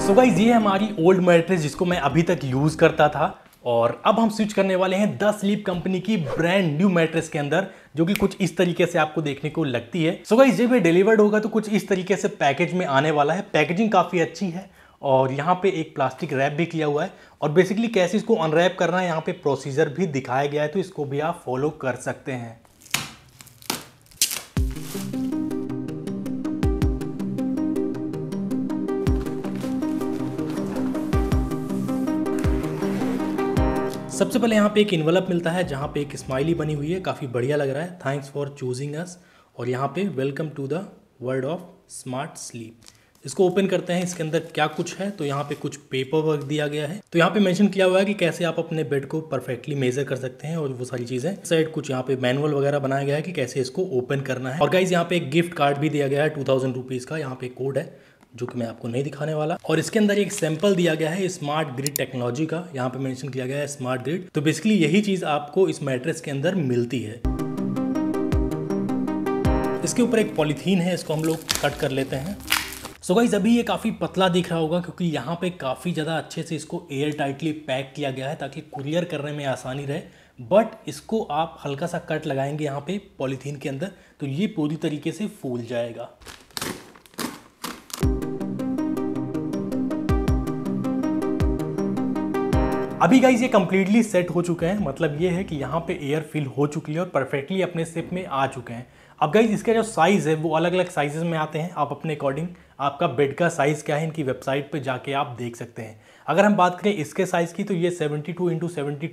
so guys ये हमारी old mattress जिसको मैं अभी तक यूज़ करता था और अब हम स्विच करने वाले हैं द स्लीप कंपनी की ब्रांड न्यू मैट्रेस के अंदर जो कि कुछ इस तरीके से आपको देखने को लगती है सो गाइज जब ये डिलीवर्ड होगा तो कुछ इस तरीके से पैकेज में आने वाला है पैकेजिंग काफ़ी अच्छी है और यहाँ पे एक प्लास्टिक रैप भी किया हुआ है और बेसिकली कैसे इसको अनरैप करना है यहाँ पे प्रोसीजर भी दिखाया गया है तो इसको भी आप फॉलो कर सकते हैं सबसे पहले यहाँ पे एक इन्वेलप मिलता है जहाँ पे एक स्माइली बनी हुई है काफ़ी बढ़िया लग रहा है थैंक्स फॉर चूजिंग अस और यहाँ पे welcome to the world of smart sleep इसको ओपन करते हैं इसके अंदर क्या कुछ है तो यहाँ पे कुछ पेपर वर्क दिया गया है तो यहाँ पे मेंशन किया हुआ है कि कैसे आप अपने बेड को परफेक्टली मेजर कर सकते हैं और वो सारी चीजें साइड कुछ यहाँ पे मैनुअल वगैरह बनाया गया है कि कैसे इसको ओपन करना है और गाइज यहाँ पे एक गिफ्ट कार्ड भी दिया गया है टू थाउजेंड का यहाँ पे कोड है जो कि मैं आपको नहीं दिखाने वाला और इसके अंदर एक सैंपल दिया गया है स्मार्ट ग्रिड टेक्नोलॉजी का यहाँ पे मेंशन किया गया है स्मार्ट ग्रिड तो बेसिकली यही चीज़ आपको इस मैट्रेस के अंदर मिलती है इसके ऊपर एक पॉलीथीन है इसको हम लोग कट कर लेते हैं सो गाइज अभी ये काफ़ी पतला दिख रहा होगा क्योंकि यहाँ पे काफ़ी ज़्यादा अच्छे से इसको एयर टाइटली पैक किया गया है ताकि कुरियर करने में आसानी रहे बट इसको आप हल्का सा कट लगाएंगे यहाँ पे पॉलीथीन के अंदर तो ये पूरी तरीके से फूल जाएगा अभी गाइज ये कम्प्लीटली सेट हो चुके हैं मतलब ये है कि यहाँ पे एयर फिल हो चुकी है और परफेक्टली अपने सेप में आ चुके हैं अब गाइज इसका जो साइज़ है वो अलग अलग साइज में आते हैं आप अपने अकॉर्डिंग आपका बेड का साइज़ क्या है इनकी वेबसाइट पे जाके आप देख सकते हैं अगर हम बात करें इसके साइज़ की तो ये 72 टू इंटू सेवेंटी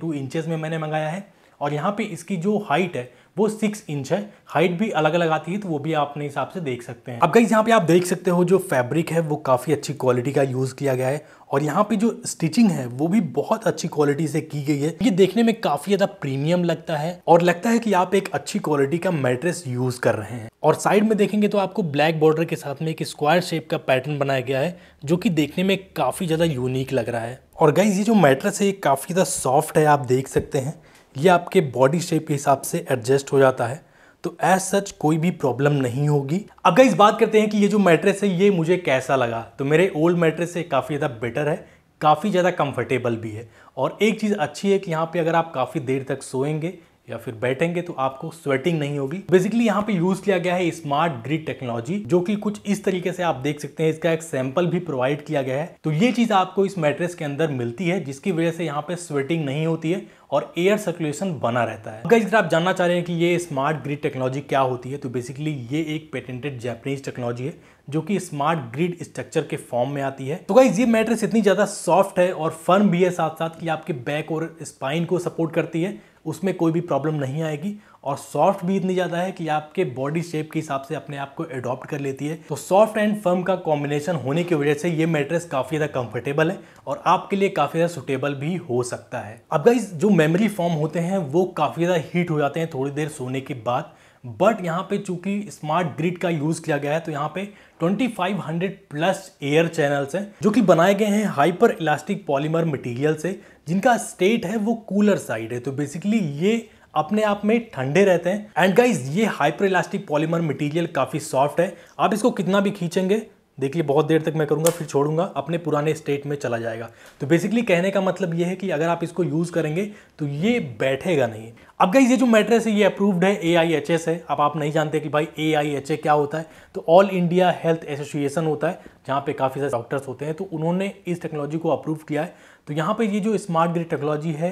में मैंने मंगाया है और यहाँ पे इसकी जो हाइट है वो सिक्स इंच है हाइट भी अलग अलग आती है तो वो भी आप अपने हिसाब से देख सकते हैं अब गई यहाँ पे आप देख सकते हो जो फैब्रिक है वो काफ़ी अच्छी क्वालिटी का यूज़ किया गया है और यहाँ पे जो स्टिचिंग है वो भी बहुत अच्छी क्वालिटी से की गई है ये देखने में काफ़ी ज़्यादा प्रीमियम लगता है और लगता है कि आप एक अच्छी क्वालिटी का मैट्रेस यूज़ कर रहे हैं और साइड में देखेंगे तो आपको ब्लैक बॉर्डर के साथ में एक स्क्वायर शेप का पैटर्न बनाया गया है जो कि देखने में काफ़ी ज़्यादा यूनिक लग रहा है और गई ये जो मैट्रेस है ये काफ़ी ज़्यादा सॉफ्ट है आप देख सकते हैं ये आपके बॉडी शेप के हिसाब से एडजस्ट हो जाता है तो एज सच कोई भी प्रॉब्लम नहीं होगी अब गाइज बात करते हैं कि ये जो मैट्रेस है ये मुझे कैसा लगा तो मेरे ओल्ड मैट्रेस से काफ़ी ज़्यादा बेटर है काफ़ी ज़्यादा कंफर्टेबल भी है और एक चीज़ अच्छी है कि यहाँ पे अगर आप काफ़ी देर तक सोएंगे या फिर बैठेंगे तो आपको स्वेटिंग नहीं होगी बेसिकली यहाँ पे यूज किया गया है स्मार्ट ग्रिड टेक्नोलॉजी जो कि कुछ इस तरीके से आप देख सकते हैं इसका एक सैंपल भी प्रोवाइड किया गया है तो ये चीज आपको इस मैट्रेस के अंदर मिलती है जिसकी वजह से यहाँ पे स्वेटिंग नहीं होती है और एयर सर्कुलेशन बना रहता है अगर आप जानना चाह रहे हैं कि ये स्मार्ट ग्रिड टेक्नोलॉजी क्या होती है तो बेसिकली ये एक पेटेंटेड जैपनीज टेक्नोलॉजी है जो कि स्मार्ट ग्रिड स्ट्रक्चर के फॉर्म में आती है तो गाइज ये मैट्रिक्स इतनी ज़्यादा सॉफ्ट है और फर्म भी है साथ साथ कि आपके बैक और स्पाइन को सपोर्ट करती है उसमें कोई भी प्रॉब्लम नहीं आएगी और सॉफ्ट भी इतनी ज़्यादा है कि आपके बॉडी शेप के हिसाब से अपने आप को एडॉप्ट कर लेती है तो सॉफ्ट एंड फर्म का कॉम्बिनेशन होने की वजह से ये मेट्रेस काफ़ी ज़्यादा कंफर्टेबल है और आपके लिए काफ़ी ज़्यादा सुटेबल भी हो सकता है अब गाइज जो मेमोरी फॉर्म होते हैं वो काफ़ी ज़्यादा हीट हो जाते हैं थोड़ी देर सोने के बाद बट यहाँ पे चूंकि स्मार्ट ग्रिड का यूज़ किया गया है तो यहाँ पे 2500 प्लस एयर चैनल्स हैं जो कि बनाए गए हैं हाइपर इलास्टिक पॉलीमर मटेरियल से जिनका स्टेट है वो कूलर साइड है तो बेसिकली ये अपने आप में ठंडे रहते हैं एंड गाइज ये हाइपर इलास्टिक पॉलीमर मटीरियल काफ़ी सॉफ्ट है आप इसको कितना भी खींचेंगे देखिए बहुत देर तक मैं करूँगा फिर छोड़ूंगा अपने पुराने स्टेट में चला जाएगा तो बेसिकली कहने का मतलब ये है कि अगर आप इसको यूज़ करेंगे तो ये बैठेगा नहीं अब गाइज ये जो मैट्रेस है ये अप्रूव्ड है ए आई एच एस है अब आप नहीं जानते कि भाई ए आई एच ए क्या होता है तो ऑल इंडिया हेल्थ एसोसिएशन होता है जहाँ पे काफ़ी सारे डॉक्टर्स होते हैं तो उन्होंने इस टेक्नोलॉजी को अप्रूव किया है तो यहाँ पर ये जो स्मार्ट ग्रिड टेक्नोलॉजी है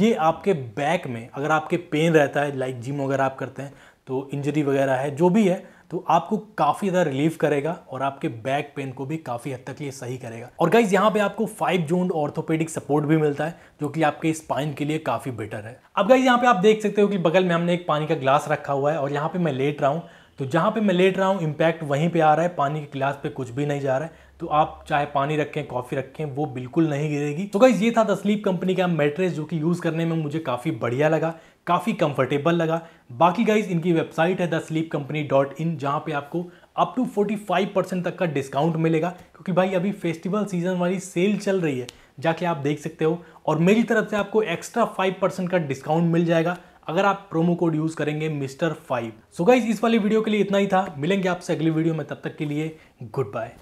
ये आपके बैक में अगर आपके पेन रहता है लाइक जिम वगैरह आप करते हैं तो इंजरी वगैरह है जो भी है तो आपको काफ़ी ज़्यादा रिलीफ करेगा और आपके बैक पेन को भी काफ़ी हद तक ये सही करेगा और गाइज यहाँ पे आपको फाइव जोन ऑर्थोपेडिक सपोर्ट भी मिलता है जो कि आपके स्पाइन के लिए काफ़ी बेटर है अब गाइज यहाँ पे आप देख सकते हो कि बगल में हमने एक पानी का ग्लास रखा हुआ है और यहाँ पर मैं लेट रहा हूँ तो जहाँ पर मैं लेट रहा हूँ इम्पैक्ट वहीं पर आ रहा है पानी के ग्लास पर कुछ भी नहीं जा रहा है तो आप चाहे पानी रखें कॉफ़ी रखें वो बिल्कुल नहीं गिरेगी तो गाइज ये था दसलीप कंपनी का मेट्रेस जो कि यूज़ करने में मुझे काफ़ी बढ़िया लगा काफ़ी कंफर्टेबल लगा बाकी गाइज इनकी वेबसाइट है the sleep company dot in जहाँ पर आपको अप टू 45 परसेंट तक का डिस्काउंट मिलेगा क्योंकि भाई अभी फेस्टिवल सीजन वाली सेल चल रही है जाके आप देख सकते हो और मेरी तरफ से आपको एक्स्ट्रा 5 परसेंट का डिस्काउंट मिल जाएगा अगर आप प्रोमो कोड यूज़ करेंगे मिस्टर फाइव सो गाइज इस वाली वीडियो के लिए इतना ही था मिलेंगे आपसे अगली वीडियो में तब तक के लिए गुड बाय